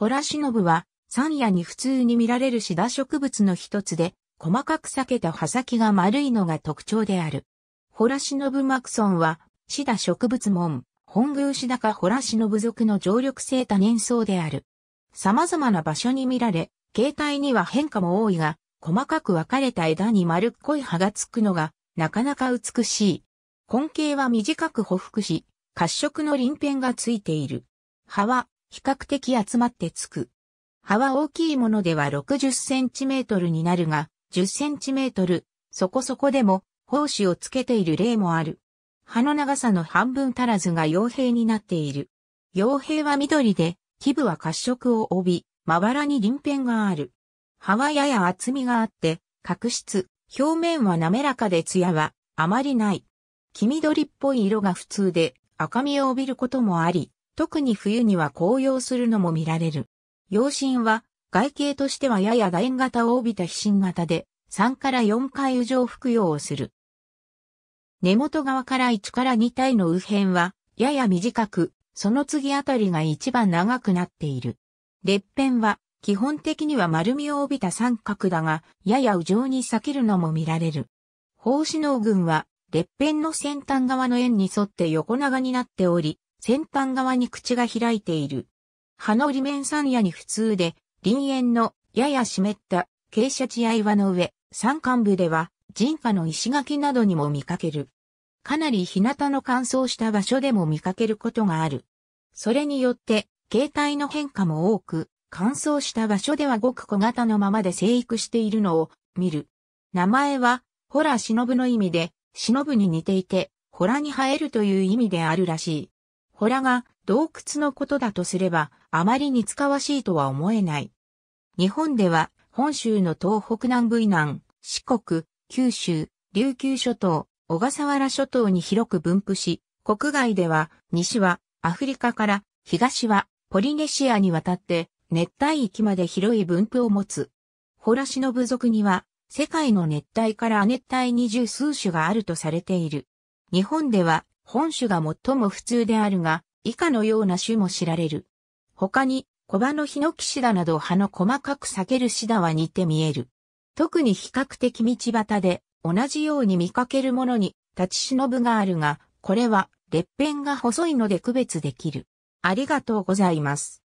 ホラシノブは、山野に普通に見られるシダ植物の一つで、細かく裂けた葉先が丸いのが特徴である。ホラシノブマクソンは、シダ植物門、本宮シダかホラシノブ属の常緑性多年草である。様々な場所に見られ、形態には変化も多いが、細かく分かれた枝に丸っこい葉がつくのが、なかなか美しい。根茎は短く匍匐し、褐色の輪片がついている。葉は比較的集まってつく。葉は大きいものでは60センチメートルになるが、10センチメートル、そこそこでも、胞子をつけている例もある。葉の長さの半分足らずが傭兵になっている。傭兵は緑で、基部は褐色を帯び、まばらに鱗片がある。葉はやや厚みがあって、角質、表面は滑らかで艶はあまりない。黄緑っぽい色が普通で赤みを帯びることもあり、特に冬には紅葉するのも見られる。陽神は、外形としてはやや楕円型を帯びた飛信型で、3から4回右上服用をする。根元側から1から2体の右辺は、やや短く、その次あたりが一番長くなっている。裂辺は、基本的には丸みを帯びた三角だが、やや右上に避けるのも見られる。奉子能群は、裂辺の先端側の円に沿って横長になっており、先端側に口が開いている。葉の裏面山野に普通で、林縁のやや湿った傾斜地合岩の上、山間部では人家の石垣などにも見かける。かなり日向の乾燥した場所でも見かけることがある。それによって、形態の変化も多く、乾燥した場所ではごく小型のままで生育しているのを見る。名前は、ホラ忍の意味で、忍に似ていて、ホラに生えるという意味であるらしい。ホラが洞窟のことだとすれば、あまり似つかわしいとは思えない。日本では、本州の東北南部以南、四国、九州、琉球諸島、小笠原諸島に広く分布し、国外では、西はアフリカから、東はポリネシアにわたって、熱帯域まで広い分布を持つ。ホラシの部族には、世界の熱帯から亜熱帯に十数種があるとされている。日本では、本種が最も普通であるが、以下のような種も知られる。他に、小葉のヒノキシダなど葉の細かく裂けるシダは似て見える。特に比較的道端で同じように見かけるものに立ち忍があるが、これは裂片が細いので区別できる。ありがとうございます。